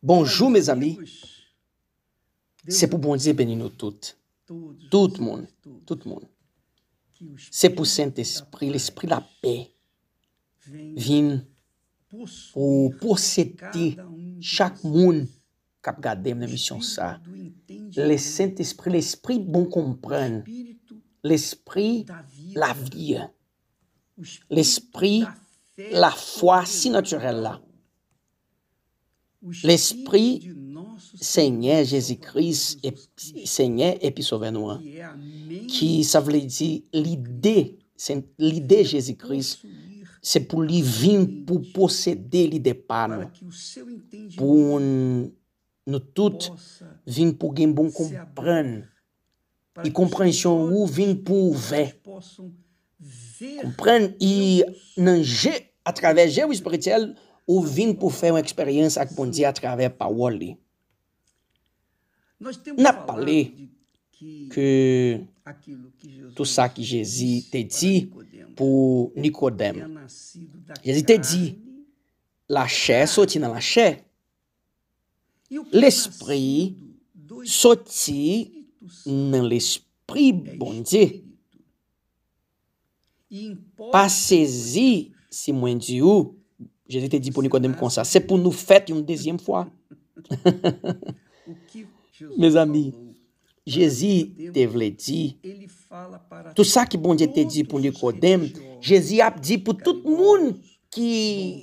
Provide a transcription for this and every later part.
Bonjour mes amis, c'est pour bon Dieu bénir nous toutes, tout. Tout monde. Tout pour pour Saint-Esprit, l'Esprit de la paix, Vin pou chaque monde monde qui regardé mnen mission ça. Le Saint-Esprit, l'Esprit bon comprendre. l'Esprit, la vie. l'Esprit, la foi si naturelle là. L'esprit sènyè Jezikris, sènyè Episovenouan, ki sa vle di li de, li de Jezikris, se pou li vin pou posède li depan, pou nou tout vin pou gen bon kompren, i komprensyon ou vin pou ve. Kompren, i nan je, atraveje ou espirituel, Ou vin pou fè yon eksperyans ak bondi a travè pa wò li. Non, Na pale ke tout sa ki Jezi te di pou Nikodem. Jezi te di, la chè soti nan la chè. L'esprit soti nan l'esprit bondi. Pasezi si mwen di ou. Jésus te dit pour Nicodème comme ça, c'est pour nous faire une deuxième fois. Meus amis, Jésus te vle di, tout sa que bon Dieu te di pou Nicodème, Jésus ap di pou tout moun ki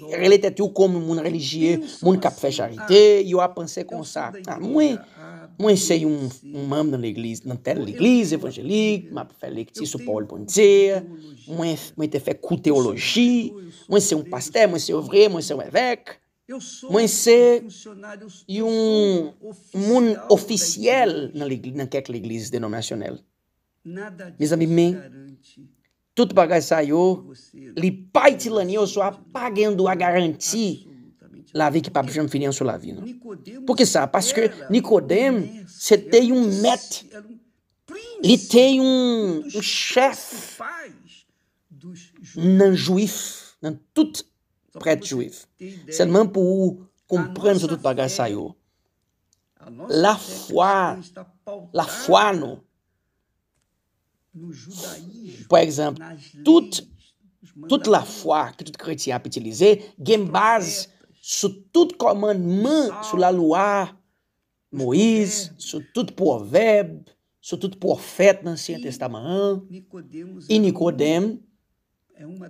bon, rele tè tou kom moun religye, moun kap fè jarite, yo ap panse kon sa, mwen se yon moun nan tel l'iglis, evanjelik, moun ap fè lek ti sou Paul Bontier, mwen te fè ku teologi, mwen se yon paste, mwen se yon vre, mwen se yon evek, mwen se yon moun ofisyel nan kek l'iglis denomasyonel. Me zami men, Tudo bagai saiu, li pai tilanio só pagando a garantia lavi que para chama finanço lavino. Porque sabe, parce que Nicodem, você tem um met, ele tem um, um chefe não juif, não tudo preto juif. C'est même pour comprendre tudo bagage saiu. La foi, la foi não. Par exemple, toute, toute la foi que tout chrétien peut utiliser gagne base sur tout commandement, sur la loi Moïse, sur tout proverbe, sur tout prophète dans l'Ancien Testament. Et Nicodème,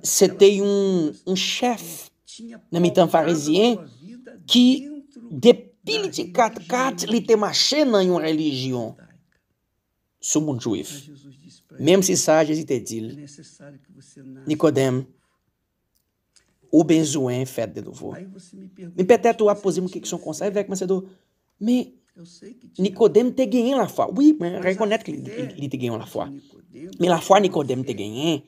c'était un, un chef nan mitan farizyen, ki depil ti 4 kat li te machen nan yon religyon sou moun chouif. Mem si sa, jesi te dil, Nikodem, ou benzoen fèd de dovò. Men pèter tou ap pozim kèk son konsay, vek mè se dou, men, Nikodem te genyen la fwa. Oui, men, rekonèt ki li te genyen la fwa. Men la fwa Nikodem te genyen,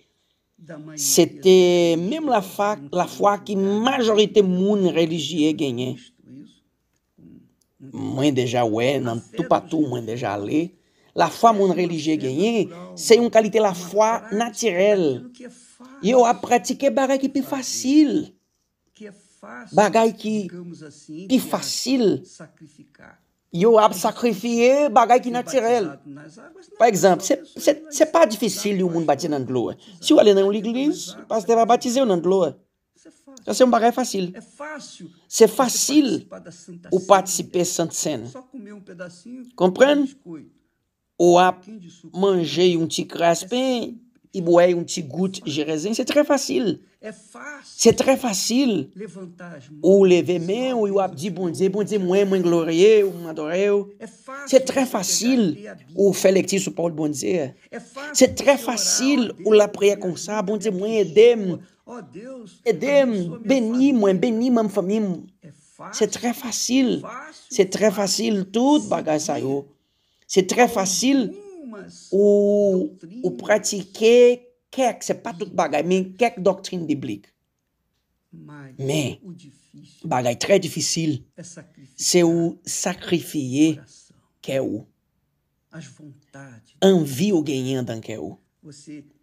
se te menm la fwa ki majorite moun relijye genyen. Mwen deja wè, nan tout patou mwen deja lè, La fwa moun religye genye, se yon kalite la fwa natirel. Yo ap pratike bagay ki pi fasil. Bagay ki pi fasil. Yo ap sakrifiye bagay ki natirel. Par exemple, se pa difisil yon moun batize nan glou. Se yon alen nan yon liglis, pas te va batize yon nan glou. Se yon bagay fasil. Se fasil ou patisipe sante sen. Komprende? ou à manger un petit craspin, et boire un petit goutte de raisin, c'est très facile. C'est très facile. Ou lever main, ou il dire bon Dieu, bon Dieu, moi, moi, glorier ou m'adorer. C'est très facile. Ou faire lecture sur Paul, bon Dieu. C'est très facile. Ou la prière comme ça, bon Dieu, moi, aide-moi. Aide-moi, bénis-moi, bénis ma famille. C'est très facile. C'est très facile, tout bagage ça, yo. Se tre fasil ou pratike kek, se pa tout bagay, men kek doktrine di blik. Men, bagay tre difisil, se ou sakrifiye ke ou. Anvi ou genyanda an ke ou.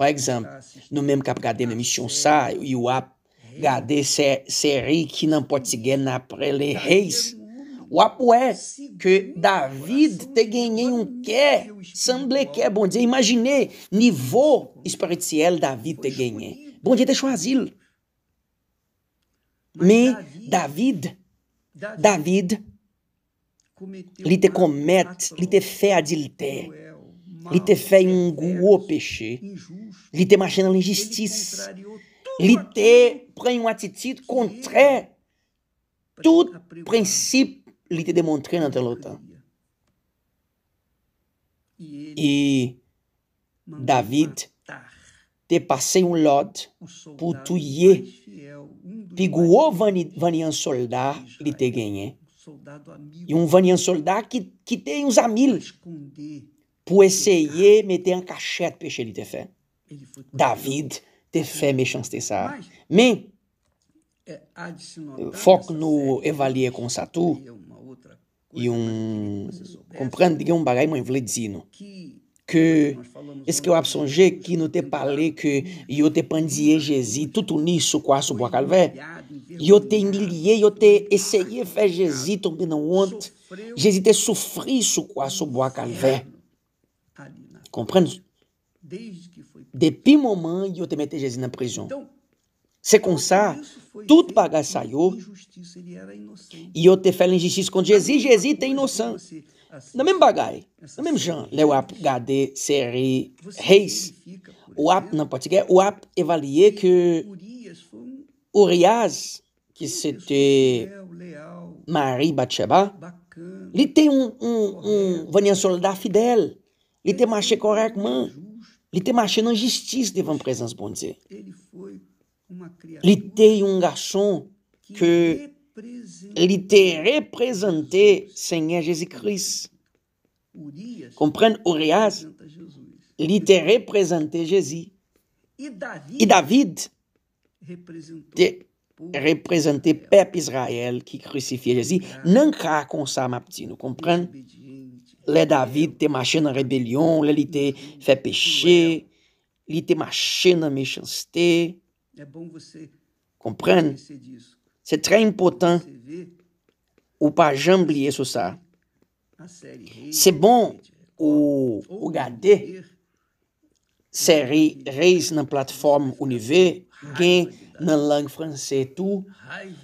Par egzamp, nou menm kap gade menm isyon sa, yo ap gade se ri ki nan poti gen ap rele reis. O apoé que David te ganhei um quer, semblequer, bom dia, imaginei nível espiritual David te ganhei. Bom dia, deixou asilo. Mas David, David, ele te comete, ele te fez adilte, ele te em um guô peixe, ele te machina a injustiça, ele te prende uma atitude contrária todo princípio l'idée de na notre l'autre. E David te um lote lot tu tuer, pegou o vanian soldado ele te ganhe. E um vanian soldado que, que tem uns por esse essayer meter un cachette peixe ele te fé. David te fait méchanceté ça. Mas, é, foco no Evalier com Satu, Yon, komprende, di gen yon bagay man yon vle di zin non? nou. Ke, eske yo ap sonje ki nou te pale ke yo te pandye Jezi toutouni sou kwa sou bo ak alve. Yo te inlilye, yo te eseye fè Jezi ton binan wont. Jezi te soufri sou kwa sou bo ak alve. Komprende? Depi moman yo te mette Jezi nan prizon. Se Seconsar, tudo saiu E eu ter fé em justiça quando Jesus, Jesus tem noção. Na mesma bagagem, na mesma Jean, leu ap gade seri reis. O ap, não pode ser, é, o ap avalier que Urias, que c'était Marie Batsheba, ele tem um, um, um vania soldat fidèle, ele tem marché correctement, ele tem marché na justiça devant presença, bom dizer. Ele foi Il était un garçon que était représenté Seigneur Jésus-Christ. comprennent Urias, était représenté Jésus. Et David était e représenté peuple Israël qui crucifiait Jésus. Non, comme ça, ma petite, nous comprenons? Le David te dans la rébellion. Il était fait péché. Il était te dans la méchanceté. Comprenez, C'est très important ou pas jamais oublier sur ça. C'est bon ou, garder série Reis dans la plateforme Univer, gain dans la langue française tout,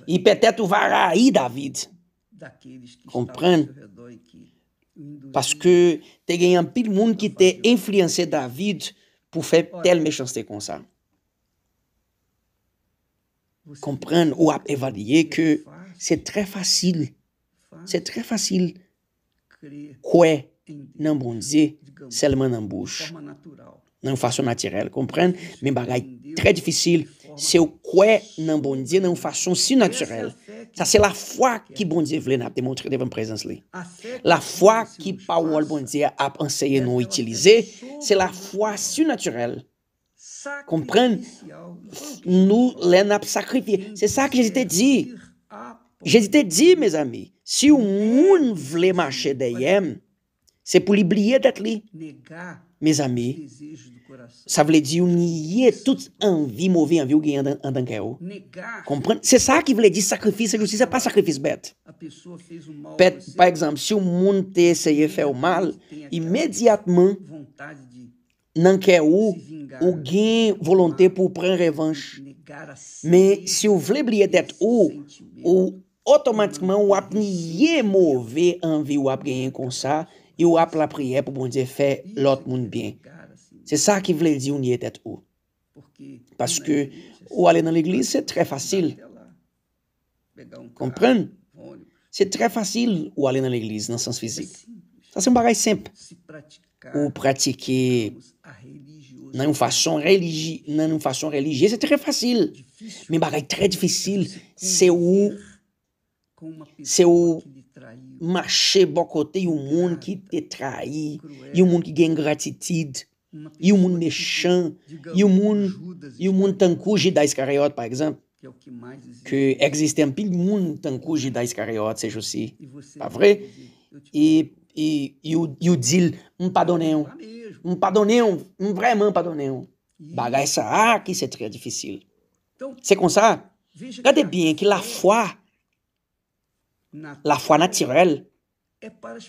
et peut-être raï David. comprenez, e Parce que tu as un pile monde qui t'a influencé David pour faire telle méchanceté comme ça. Komprende ou ap evalye ke se tre fasil kwe nan bondye selman nan bouch, nan fason naturel. Komprende, men bagay tre difisil se kwe nan bondye nan fason si naturel. Sa se la fwa ki bondye vle nan ap demontre devan prezans li. La fwa ki pa ou al bondye ap anseye nou itilize, se la fwa si naturel. comprendre nous les n'a sacrifié. C'est ça que Jésus t'a dit. Jésus t'a dit, mes amis, si ou moun vle marcher derrière, c'est pour l'oublier d'être là. Mes amis, ça veut dire nier toute envie, mauvaise envie ou gagne en tant Comprendre? C'est ça qui veut dire sacrifice, justice, c'est pas sacrifice bête. Par exemple, si ou moun t'essaye faire mal, immédiatement, nan ke ou, ou gen volante pou pren revanche. Men, se ou vle bli etet ou, ou otomatikman ou ap niye mou ve anvi ou ap genye kon sa, e ou ap la priye pou bonde fe lot moun bin. Se sa ki vle di ou niye etet ou. Paske ou ale nan l'eglise, se tre fasil. Komprene? Se tre fasil ou ale nan l'eglise, nan sens fizik. Sa se mbarae semp. Ou pratike... nan yon fason religi, nan yon fason religye, se tre fasil. Men é tre difisil, se ou se ou mache bokote o moun ki te trahi, yon moun ki gen gratitid, yon moun o yon moun, yon moun tankou jida iskariot, par exemple, que é existem pil moun tankou jida iskariot, se josi, pa vre, e e, e, o, e o Dil, um padoneu. É um padoneu, um vraiment padoneu. Bagay essa a ki se tre difisil. Se kon sa, gade bien ki la é fwa, la fwa naturel,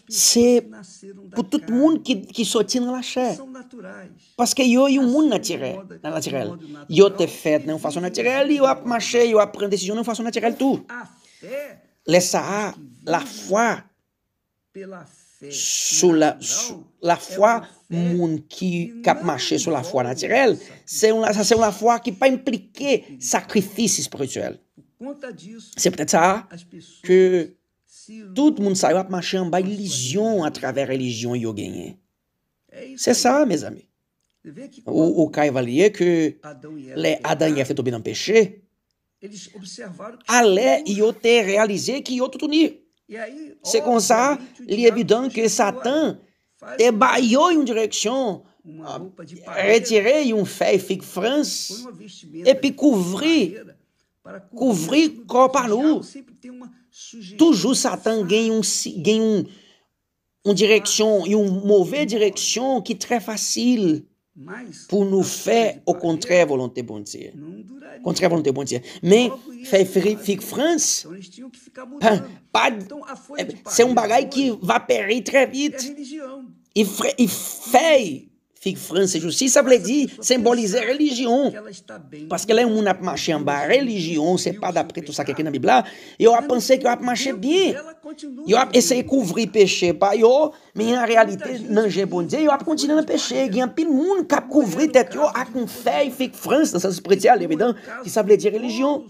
se pou tout moun ki, ki soti nan la chè. Paske yo yon assim moun naturel, nan naturel. Yo te fèt nan fason naturel, yo ap mache, yo ap pren não nan fason naturel tou. Le sa a, la fé sur la foi, monde qui cap marché sur la foi naturelle, c'est une foi qui n'a pas impliqué sacrifice spirituel. C'est peut-être ça que tout le monde a marcher en bas à travers religion et C'est ça, mes amis. Ou Kayvallier, que les a fait tomber dans le péché, ils ont réalisé qu'il a tout dit. Se pensar, lhe evidente que Satã te em em direção retirei um e fique France e para cobrir couvri copa nu toujours Satan ganha um ganha um direção e um mover direção que é très fácil pour nous faire au contraire volonté bon Dieu. Contraire volonté bon Dieu. Mais faire fric France, hein, eh, c'est un bagage qui va périr très e vite. Il fait França ça veut dire symboliser religion. Parce que là, on a marché en bas. Religion, ce n'est pas d'après tout ça qui est dans la Bible. Et on a pensé qu'on a marché bien. On a essayé de couvrir le péché. Pas mais en réalité, dans bon Dieu, a continué le péché. Il y a un monde qui a couvert la tête à un fait. France, dans sa spirituelle, évidemment, qui ça voulait dire religion.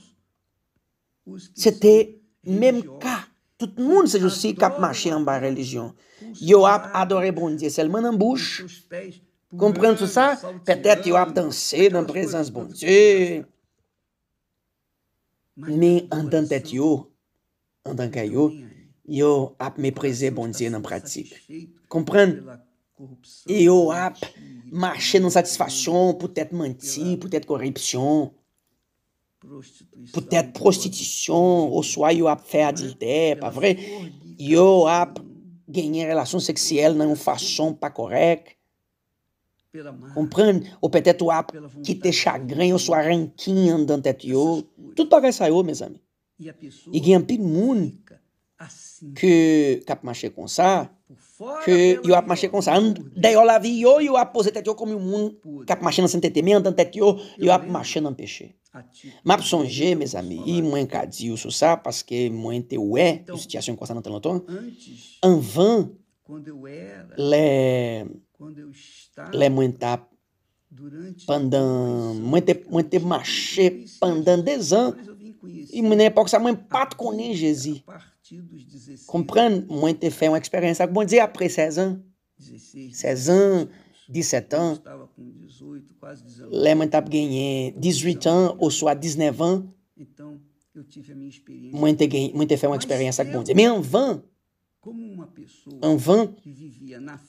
C'était même cas. Tout le monde, c'est aussi qui a marché en bas religion. Yo a adoré bon Dieu seulement en bouche. Comprendre tout ça, peut-être yo avez dansé dans présence bon Dieu. Mais en tant que yo, en tant que yo, yo ap méprisé bon Dieu dans pratique. Comprendre et yo marché marché dans satisfaction, peut-être menti, peut-être corruption, peut-être prostitution, ou soit vous avez fait adultère, pas vrai? Yo gagné une relation sexuelle dans une façon pas correcte. Comprende? Ou peut-être a quitter chagrin ou sua ranquinha andante et yo. Tout bagay sa yo, mes amis. E gen pil moun que cap marché comme ça que yo a marché comme ça d'ailleurs la vie yo yo a posé tête yo comme un monde cap marché dans sainteté mais dans tête yo yo a marché dans péché m'a songé mes amis e moins qu'a dit sur ça parce que moins te então, ouais une situation comme ça dans longtemps en vain le, le pendant, durante te mache pendant des desan e nem é sa mwen pat konen Jezi. Kompren, mwen te fe uma experiência ak bon di apre 16 an. 16 an, 17 an, le mwen tap genyen 18 an ou swa 19 an, mwen te, te fe yon eksperyens ak bon di. Men van En vain,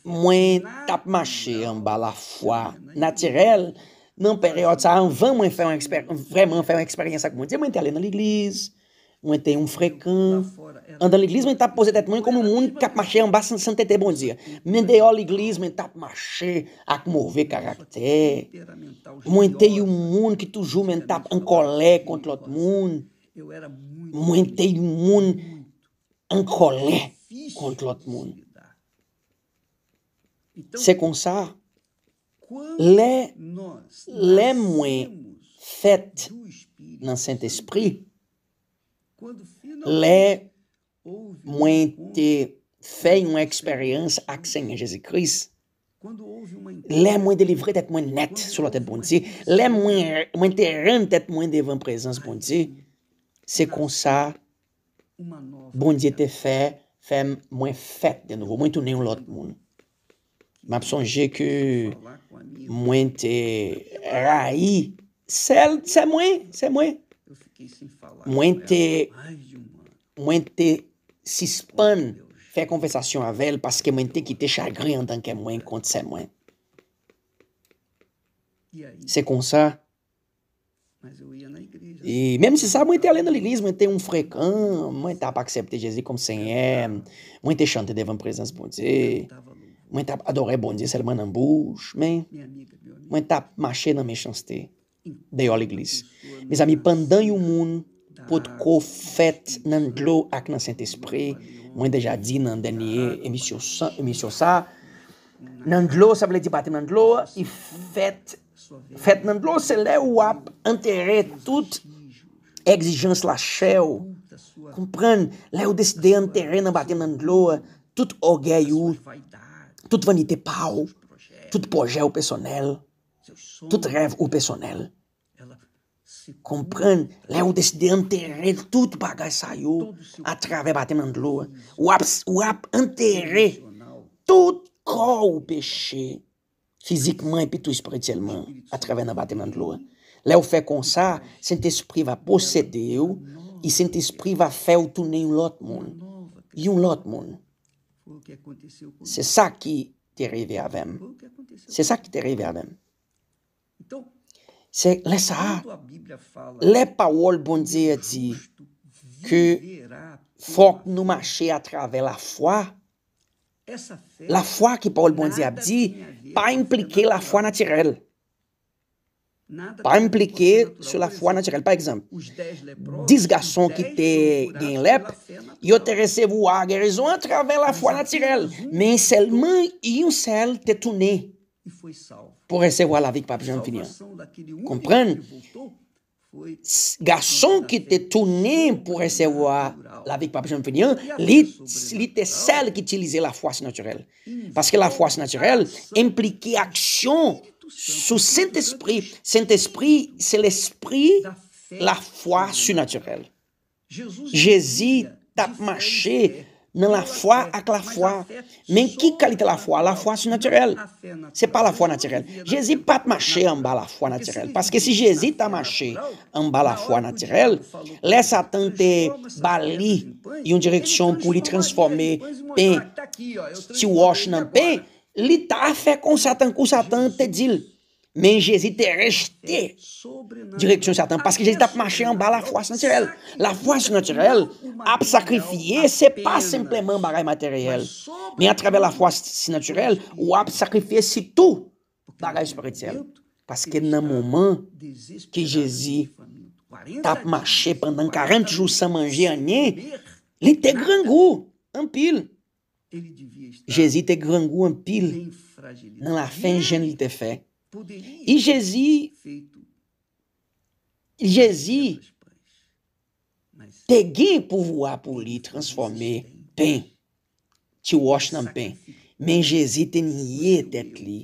mwen tap mache an ba la fwa natirel nan peryode sa. An vain mwen fè an eksperyens ak mwen. Diye mwen te ale nan l'iglis, mwen te yon frekant. An dan l'iglis mwen tap pose tet mwen kon mwen kap mache an ba san tete bon diye. Men de yo l'iglis mwen tap mache ak mouve karakter. Mwen te yon moun ki toujou mwen tap an kole kont lot moun. Mwen te yon moun an kont l'ot moun. Se kon sa, le mwen fet nan Saint-Esprit, le mwen te fey mwen eksperyans aksen yon Jezikris, le mwen de livre tet mwen net sou la tet bondi, le mwen te ren tet mwen devan prezans bondi, se kon sa, bondi te fey Fè mwen fèt den nou, mwen tounen lòt moun. M ap sonje ke mwen te rayi sel, se mwen, se mwen. Mwen te, mwen te sispan fè konfesasyon avèl paske mwen te ki te chagri an dan ke mwen kont se mwen. Se kon sa. E menm se sa mwen te alen nan liglis, mwen te un frekan, mwen ta pa aksepte Jezi kom senye, mwen te chante devan prezans bondi, mwen ta pa adore bondi selman nan bouch, men, mwen ta pa mache nan men chanste mm. deyo liglis. Mm. Me zami pandan yon moun pot ko fet nan glou ak nan sentespre, mwen deja di nan denye emisyosa, nan glou sable di bate nan glou, e fet... Fèd Mandlo se lè ou ap anterè tout egzijans la chè ou. Kompren, lè ou deside anterè nan batè Mandlo, tout ogè yu, tout vanite pa ou, tout pojè ou pesonel, tout rev ou pesonel. Kompren, lè ou deside anterè tout bagaj sa yu, atrave batè Mandlo, ou ap anterè tout kò ou pesè. Fizikman epi tou espritselman. A travè nan bateman lou. Lè ou fè kon sa, sent espri va posèdè ou, e sent espri va fè ou tounen yon lot moun. Yon lot moun. Se sa ki te revè avèm. Se sa ki te revè avèm. Se lè sa, lè pa wol bon diè di, ke fòk nou mache a travè la fwa, La foi que Paul Bon a dit, pas impliquer la foi naturelle. Pas impliquer sur la foi naturelle. Par exemple, 10 garçons qui étaient en lèpre, ils ont reçu la guérison à travers la foi naturelle. Mais seulement un seul était tourné e pour recevoir la vie que Pape Jean finir. Comprenez? Garçon qui était tourné pour recevoir la vie Pape Jean-Fédien, était celle ah qui utilisait la foi naturelle. Parce que la foi naturelle impliquait action sous Saint-Esprit. Saint-Esprit, c'est l'esprit, la foi surnaturelle. Jésus t'a marché non la foi à la foi. Mais qui kalite la foi? La foi surnaturelle c'est pas la foi naturelle. naturel. pas pas marcher en bas la foi naturelle. Parce que si jésus ta marché en bas la foi naturelle, laisse satan te bali yon direksyon pou li transforme transformer ti wosh nan pe, li ta fait kon satan, kon satan te dit. Mais Jésus était resté direction Satan, parce que Jésus a marché en bas la foi naturelle. La foi naturelle a sacrifié, ce n'est pas simplement un bagage matériel. Mais à travers la foi naturelle, on a sacrifié tout bagage spirituel. Parce que dans le moment que Jésus a marché pendant 40 jours sans manger un il était grand goût, un pile. Jésus était grand goût, un pile. Dans la fin, je ne fait. I Jezi te gi pou vou apou li transforme pen, ki wosh nan pen, men Jezi te nye det li,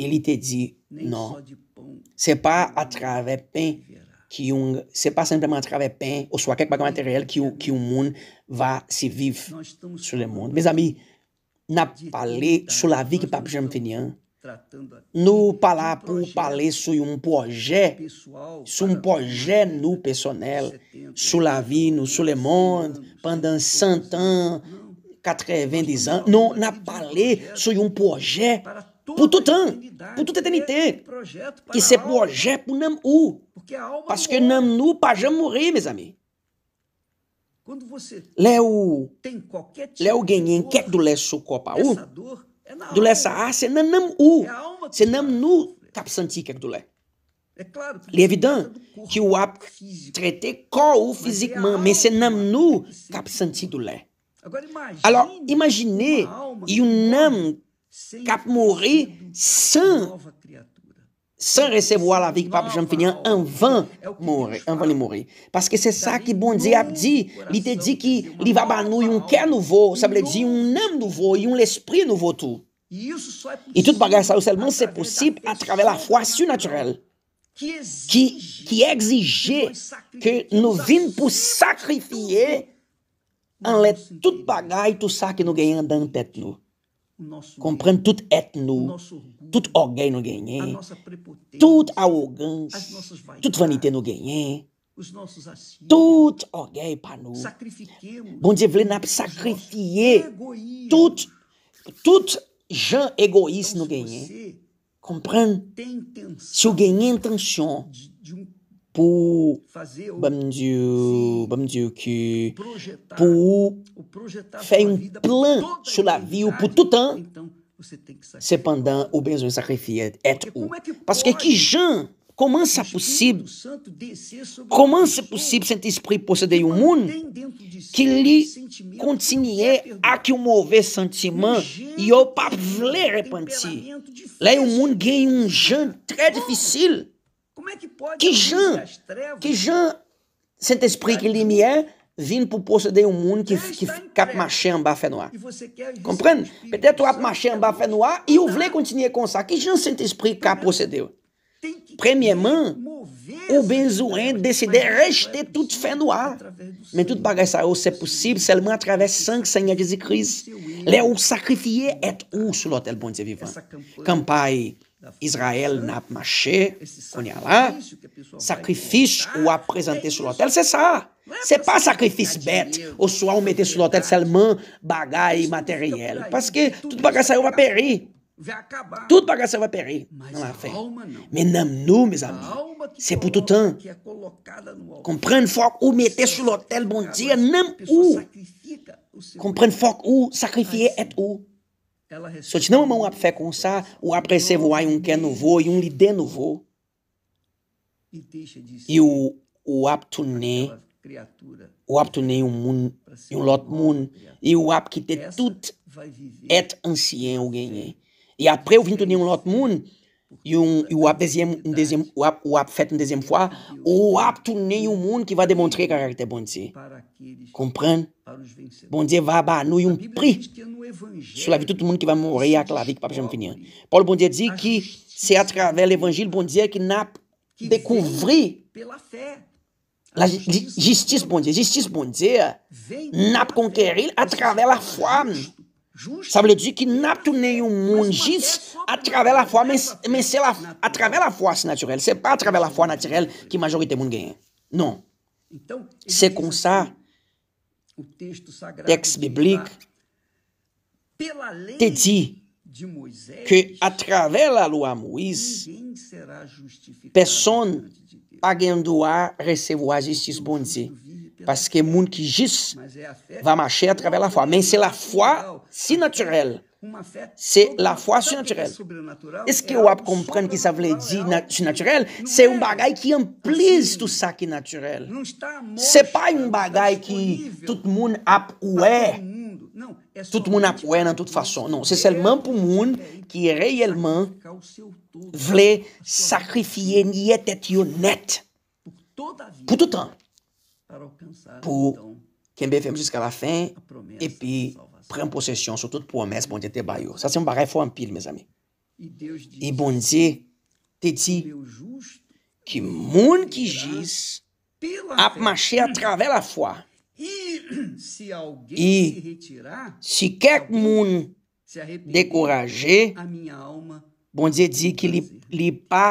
e li te di nan, non. se pa atrave pen ki yon, se pa sempleman atrave pen ou swa kek bagan materyel ki yon moun va si viv sou le moun. no Palapo, um Palesso e um Porgé, su é um Porgé né? né? assim. no Personnel, Sulavino, Sulemonde, pendant 100 ans, 90 anos, não na Palais, sur um Porgé, pour tout temps, pour toute éternité, que c'est Porgé pour Namu, parce que Namu, pas jamais mourir, mes amis. Léo, Léo Guenien, quer do Lesso Copa 1? É do dule sa é é a senanam u, senam nu kap santi kek dole. Il est évident qu'il a traité corps physiquement, mais c'est nous qui avons senti douleur. Alors, imaginez une âme nam a mouru sans, sans recevoir la vie que Papa Jean Fignan avant mourir, avant de mourir. Parce que c'est ça que bon Dieu a dit. Il te dit qu'il va nous un cœur nouveau, ça veut dire un âme nouveau, un esprit nouveau tout. Et toute bagarre, ça seulement, c'est possible à travers la foi surnaturelle qui, qui exigeait que nous vînions pour sacrifier en l'aide toute bagarre, tout ça que nous gagnons dans notre tête, Comprendre tout être nous, tout orgueil nous gagner, toute arrogance, toute vanité nous gagner, tout orgueil par nous. Bon Dieu, voulez nous sacrifier tout toute Jean égoïste nous hein. comprends si Si eu ganhei pour, pour faire un plan sur la vie ou pour tout temps, cependant, besoin besoin, sacrifier être Parce que que Jean Comment ça possible? Comment c'est possível sentir esprit posséder um mundo que lhe continue é a que o mover sentiment e o pas voulait repentir? Lá o é mundo ganhe é um Jean très difficile. Como é que pode? Que Jean? Que Jean Saint-Esprit que tá lumière vindo para posséder um mundo que que cap em bafé no ar. Compreende? Peut-être tu ap marchando bafé no ar e o vle continuer com ça. Que Jean Saint-Esprit cap possedeu. Premièrement, ou besoin décider rester toute fin no ar. Mais toute bagaille ça, oh, c'est possible seulement à travers sangue Seigneur Jésus-Christ. Les ou sacrifier et ou sur l'hôtel bon Dieu vivant. Campai Israël n'a pas marché, on y a là. Sacrifice ou a présenté sur l'hôtel, c'est ça. É c'est pas sacrifice bête, ou soit on mettait sur l'hôtel seulement bagaille matériel. Parce que toute bagaille ça va périr. Vai acabar. Tudo você vai perder. Mas fé. alma não. Mais não, nous, mes amis. C'est pour tout temps. Comprendre fort ou mettez sur l'autel, bon Dieu, não ou. Comprendre fort ou sacrifier et ou. Se eu te uma mão a fé com sa, ou apresse voar um quer no voo e um lidé no voo. E o, o aptuné, o aptuné um mundo, e um lot mundo, e o ap que te tudo é ancião ganhei. E apre ou vintounen yon lot moun, ou ap fèt an dezem fwa, ou ap tounen yon moun ki va demontre karakter bondze. Kompran? Bondze va abanou yon pri sou la vitou toun moun ki va mori ak la vitou pa pa jom finyan. Paul Bondze di ki se atravel evanjil bondze ki nap dekouvri la jistis bondze. Jistis bondze nap konkeril atravel la fwa moun. Ça veut que qu'il n'a tout un monde juste à travers la foi, mais, mais c'est à travers la foi naturelle. C'est pas à travers la foi naturelle que la majorité monde gagne. Não. C'est comme ça. Texte biblique te diz que à travers la loi Moïse, personne n'a le droit a recevoir la Paske moun ki jis va machè a travè la fwa. Men se la fwa si natyrel. Se la fwa si natyrel. Eske wap kompren ki sa vle di si natyrel, se yon bagay ki yon pliz tout sa ki natyrel. Se pa yon bagay ki tout moun ap wè. Tout moun ap wè nan tout fason. Se selman pou moun ki reyelman vle sakrifye nyet et yon net. Po tout an. pou kèm be fèm jiska la fèn epi pren posesyon sou tout promès ponde te bayou. Sa sen baray fò an pil, mè zami. E bondze te di ki moun ki jis ap mache atrave la fwa. E, e si kèk moun dekoraje bondze di ki li pa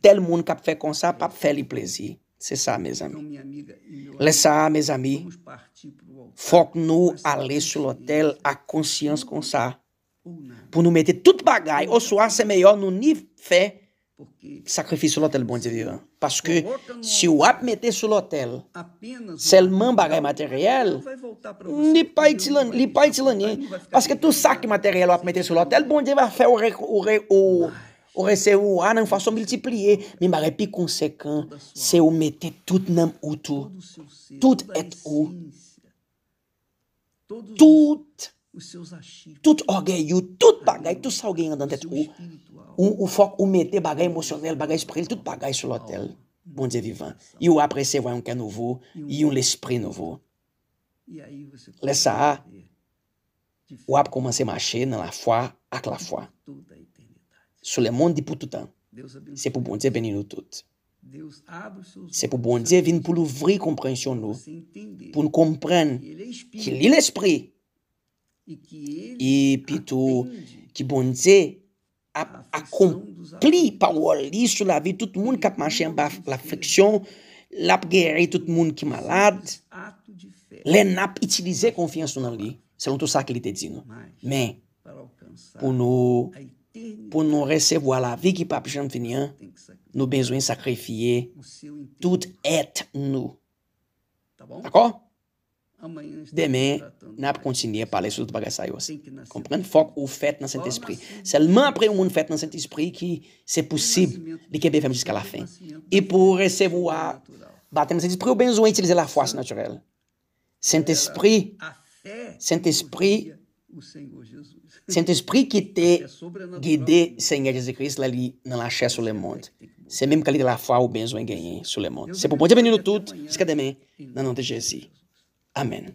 tel moun kap fè konsa pap fè li plezi. Se sa, me zami. Le sa, me zami. Fok nou ale sou l'hotel a konsyans kon sa. Po nou mete tout bagay. O soan se meyo nou ni fe sakrifis sou l'hotel, bondye divan. Paske si wap mete sou l'hotel selman bagay materyel, li pa itilani. Paske tou sa ki materyel wap mete sou l'hotel, bondye va fe ou re ou ou. Ou resevwa an fason multipliye, mi mare pi konsekant, se ou mette tout nan ou Tout et ou. Tout, tout orgey ou, tout bagay, tout sa ou genyan dan tet ou. ou. Ou fok ou mette bagay emosyonel, bagay espril, tout bagay sou lotel. Bon diye vivan. Yo apre se voyon ka nouvo, yo l'esprit nouvo. Lesa a, ou ap komanse mache nan la fwa ak la fwa sur le monde pour tout le temps. C'est pour bon Dieu bénir nous tous. C'est pour bon Dieu venir pour l'ouvrir compréhension nous. Pour nous comprendre qu'il est l'esprit. E Et plutôt qui bon Dieu accomplit parole sur la vie tout le monde qui a marché en bas l'affliction, l'a guéri tout le monde qui est malade. L'en a utilisé confiance dans lui. Selon tout ça qu'il a dit. Mais pour nous pour nous recevoir la vie qui pas jamais finir, nous besoin sacrifier tout être nous. D'accord? Demain, nous allons continuer à parler sur tout le ça aussi. Il faut ou fait dans Saint-Esprit. Seulement après on fait dans Saint-Esprit qui c'est possible de faire jusqu'à la fin. Et pour recevoir dans Saint-Esprit, nous besoin utiliser la force naturelle. Saint-Esprit Saint-Esprit Saint-Esprit qui t'a guidé, Seigneur Jésus-Christ, là, lui, dans la chair sur le monde. C'est même quand il a la foi ou besoin gagné sur le monde. C'est pour moi, bienvenue nous tous, jusqu'à demain, dans le nom de Jésus. Amen.